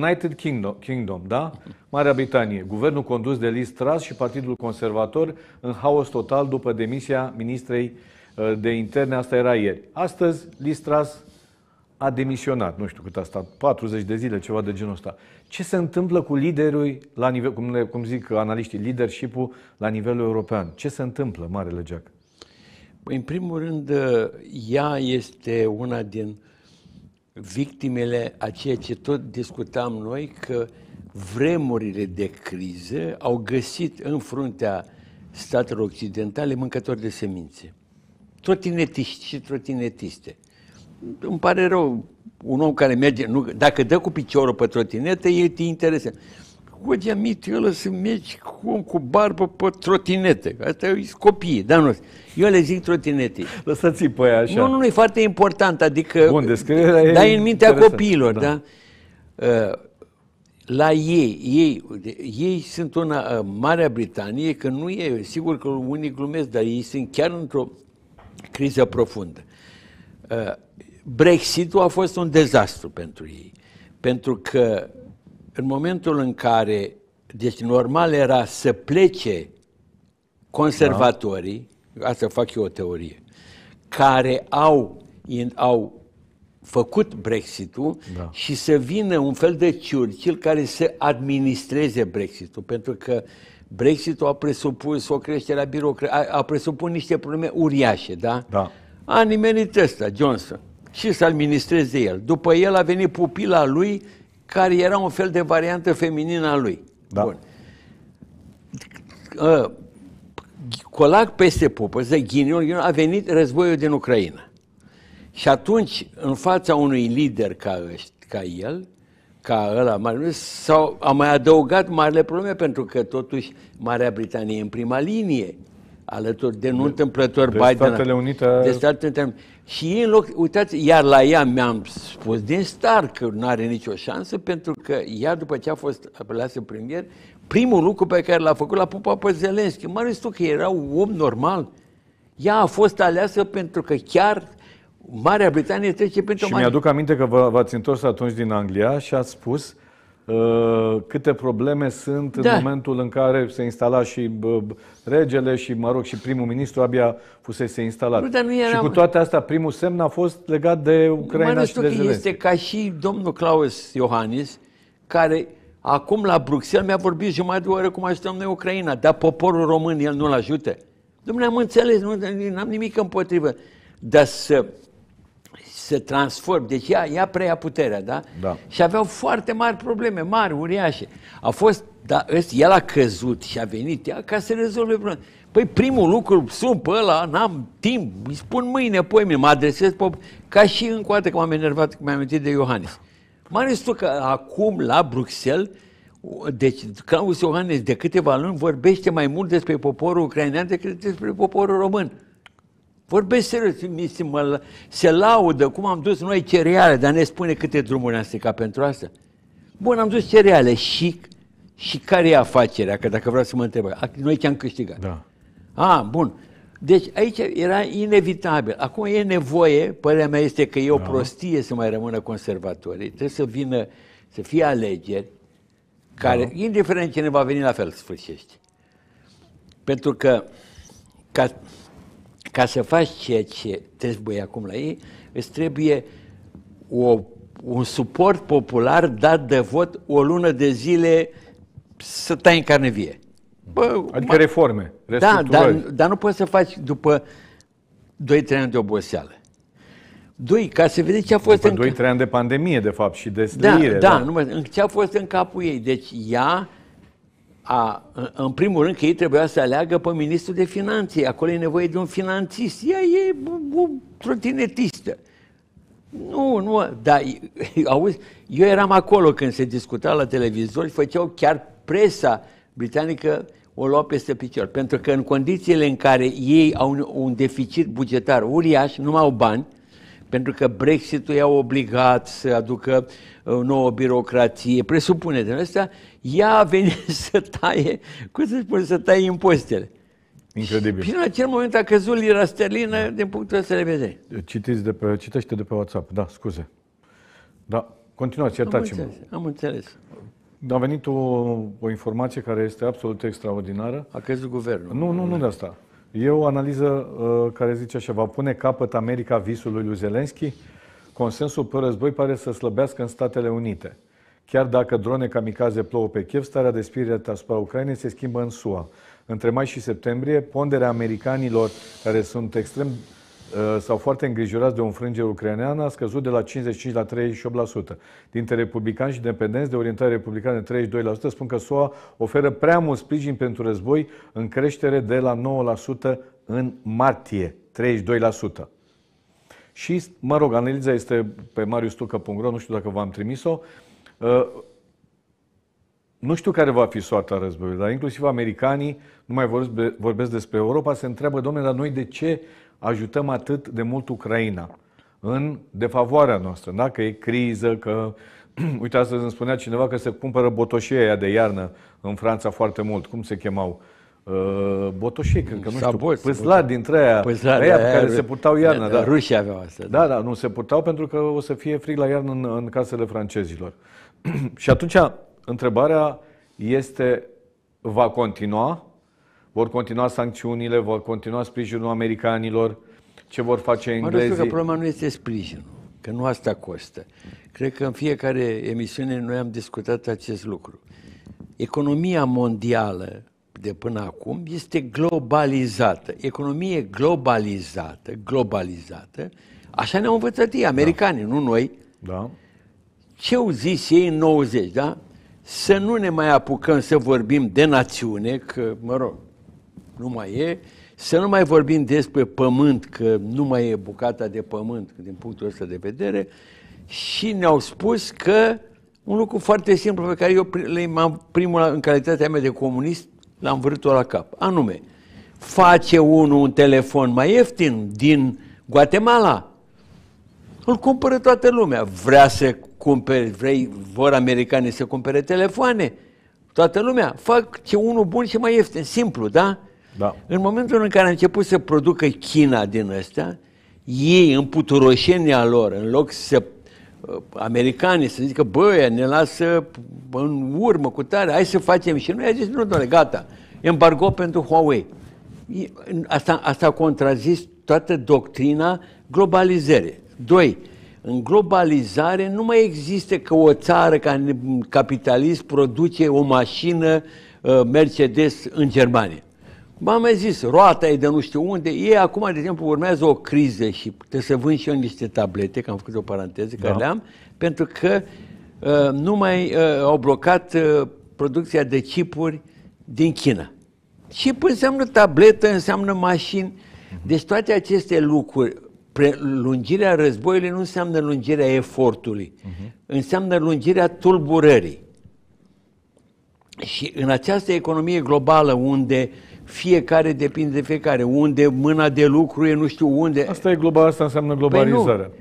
United Kingdom, Kingdom, da? Marea Britanie, guvernul condus de Liz Truss și Partidul Conservator în haos total după demisia ministrei uh, de interne, asta era ieri. Astăzi, Liz Truss a demisionat, nu știu cât a stat, 40 de zile, ceva de genul ăsta. Ce se întâmplă cu liderul, la nivel, cum, cum zic analiștii, leadership-ul la nivelul european? Ce se întâmplă, Marele Geac? Păi, în primul rând, uh, ea este una din uh, victimele a ceea ce tot discutam noi, că vremurile de criză au găsit în fruntea statelor occidentale mâncători de semințe. Trotinetiști și trotinetiste. Îmi pare rău, un om care merge, nu, dacă dă cu piciorul pe trotinetă, e te interesează. Godea mitul ăla să mergi cu om cu barbă pe trotinete. Asta e copii, dar nu. Eu le zic trotinete. Lăsați-i pe aia așa. Nu, nu, nu, e foarte important, adică... Bun, descrierea Dar e în mintea copiilor, da? da? Uh, la ei, ei, ei sunt în uh, Marea Britanie, că nu e, sigur că unii glumesc, dar ei sunt chiar într-o criză profundă. Uh, Brexitul a fost un dezastru pentru ei, pentru că în momentul în care, deci normal era să plece conservatorii, da. asta fac eu o teorie, care au, au făcut Brexit-ul da. și să vină un fel de Churchill care să administreze Brexit-ul, pentru că Brexit-ul a presupus o creștere a birocrației, a, a presupus niște probleme uriașe, da? Da. A nimerit ăsta, Johnson, și să administreze el. După el a venit pupila lui care era un fel de variantă feminină a lui. Da. Bun. Deci, ă, colac peste popăză, ghinion, ghinion, a venit războiul din Ucraina. Și atunci, în fața unui lider ca, ca el, ca ăla mare, sau a mai adăugat marile probleme, pentru că totuși Marea Britanie e în prima linie alături de nu întâmplător de Biden. Statele Unite. De Statele Unite. Și în loc, uitați, iar la ea mi-am spus din start că nu are nicio șansă, pentru că ea, după ce a fost în premier, primul lucru pe care l-a făcut l-a pupat pe Zelenski. Mă tu că era un om normal. Ea a fost aleasă pentru că chiar Marea Britanie trece pentru Și mare... mi-aduc aminte că v-ați întors atunci din Anglia și ați spus Uh, câte probleme sunt da. în momentul în care se instala și regele și, mă rog, și primul ministru abia fusese instalat. Nu, dar nu era... Și cu toate astea, primul semn a fost legat de Ucraina mă, și de Zelenski. este ca și domnul Claus Iohannis, care acum la Bruxelles mi-a vorbit jumătate de oră cum ajutăm noi Ucraina, dar poporul român el nu-l ajută. Domnule, am înțeles, nu am nimic împotrivă. Dar să se transforme. Deci ea, ea preia puterea, da? da? Și aveau foarte mari probleme, mari, uriașe. A fost, da, ăsta, el a căzut și a venit ea ca să rezolve problema. Păi primul lucru, sun pe ăla, n-am timp, îi spun mâine, poi mi mă adresez pe... Ca și încoate că m-am enervat, că mi-am amintit de Iohannis. Mai ales tu că acum la Bruxelles deci, Claus Iohannis, de câteva luni vorbește mai mult despre poporul ucrainean decât despre poporul român. Vorbesc serios, se, mă, se laudă cum am dus noi cereale, dar ne spune câte drumuri am stricat pentru asta. Bun, am dus cereale și, și care e afacerea? Că dacă vreau să mă întreb, noi ce am câștigat. Da. A, ah, bun. Deci aici era inevitabil. Acum e nevoie, părerea mea este că e o da. prostie să mai rămână conservatorii. Trebuie să vină, să fie alegeri care, da. indiferent cine va veni, la fel sfârșește. Pentru că ca ca să faci ceea ce trebuie acum la ei, îți trebuie o, un suport popular dat de vot o lună de zile să tai în carne vie. Bă, adică mă, reforme, Da, dar, dar nu poți să faci după 2-3 ani de oboseală. Doi, ca să vedeți ce a fost... După în... 2-3 ani de pandemie, de fapt, și de slăire. Da, da, da. Nu mă, ce a fost în capul ei. Deci ea a, în primul rând că ei trebuia să aleagă pe ministrul de finanțe. Acolo e nevoie de un finanțist. Ea e o trotinetistă. Nu, nu, dar auzi, eu eram acolo când se discuta la televizor și făceau chiar presa britanică o lua peste picior. Pentru că în condițiile în care ei au un, un deficit bugetar uriaș, nu mai au bani, pentru că Brexit-ul i-a obligat să aducă o uh, nouă birocratie, presupune De asta, ea a venit să taie, cum să spun, să taie impozitele. Incredibil. și în acel moment a căzut lira sterlină da. din punctul ăsta de vedere. Citiți de pe, citește de pe WhatsApp, da, scuze. Da, continuați, iertați-mă. Am înțeles, am înțeles. A venit o, o informație care este absolut extraordinară. A căzut guvernul. Nu, nu, nu de asta. E o analiză uh, care zice așa, va pune capăt America visului lui Zelenski? Consensul pe război pare să slăbească în Statele Unite. Chiar dacă drone kamikaze plouă pe Kiev, starea de spirit asupra Ucrainei se schimbă în SUA. Între mai și septembrie, ponderea americanilor, care sunt extrem Eh, sau foarte îngrijorați de o înfrângere ucraineană a scăzut de la 55 la 38%. Dintre republicani și independenți de orientare republicană 32% spun că SUA oferă prea mult sprijin pentru război în creștere de la 9% în martie, 32%. Și, mă rog, analiza este pe mariustucă.ro, nu știu dacă v-am trimis-o. Eh, nu știu care va fi soarta războiului, dar inclusiv americanii, nu mai vorbesc, vorbesc despre Europa, se întreabă, domnule, dar noi de ce ajutăm atât de mult Ucraina în defavoarea noastră, da? că e criză, că uite, astăzi îmi spunea cineva că se cumpără botoșeia aia de iarnă în Franța foarte mult. Cum se chemau? Uh, cred că nu știu, păslat dintre aia, păslat, da, aia pe da, care da, se purtau iarna. Da. Rușii aveau asta. Da. da, da, nu se purtau pentru că o să fie frig la iarnă în, în casele francezilor. și atunci, întrebarea este, va continua vor continua sancțiunile, vor continua sprijinul americanilor, ce vor face englezii. Mă că problema nu este sprijinul, că nu asta costă. Cred că în fiecare emisiune noi am discutat acest lucru. Economia mondială de până acum este globalizată. Economie globalizată, globalizată, așa ne-au învățat ei, americanii, da. nu noi. Da. Ce au zis ei în 90, da? Să nu ne mai apucăm să vorbim de națiune, că, mă rog, nu mai e. Să nu mai vorbim despre pământ, că nu mai e bucata de pământ din punctul ăsta de vedere. Și ne-au spus că un lucru foarte simplu pe care eu l-am primul în calitatea mea de comunist l-am vrut-o la cap. Anume, face unul un telefon mai ieftin din Guatemala, îl cumpără toată lumea. Vrea să cumpere, vrei, vor americanii să cumpere telefoane. Toată lumea. Fac ce unul bun și mai ieftin. Simplu, da? Da. În momentul în care a început să producă China din ăstea, ei, în puturoșenia lor, în loc să uh, americanii să zică, băi, ne lasă în urmă cu tare, hai să facem și noi. A zis, nu, doamne, gata, embargo pentru Huawei. Asta, asta a contrazis toată doctrina globalizării. Doi, în globalizare nu mai există că o țară care capitalist produce o mașină uh, Mercedes în Germania. M-am mai zis, roata e de nu știu unde. Ei acum, de exemplu, urmează o criză și trebuie să vând și eu niște tablete, că am făcut o paranteză, da. că le-am, pentru că uh, nu mai uh, au blocat uh, producția de chipuri din China. Chip înseamnă tabletă, înseamnă mașini. Mhm. Deci toate aceste lucruri, lungirea războiului nu înseamnă lungirea efortului, uh-huh. înseamnă lungirea tulburării. Și în această economie globală unde uh, fiecare depinde de fiecare. Unde mâna de lucru e nu știu unde. Asta e global, asta înseamnă globalizarea. Păi nu.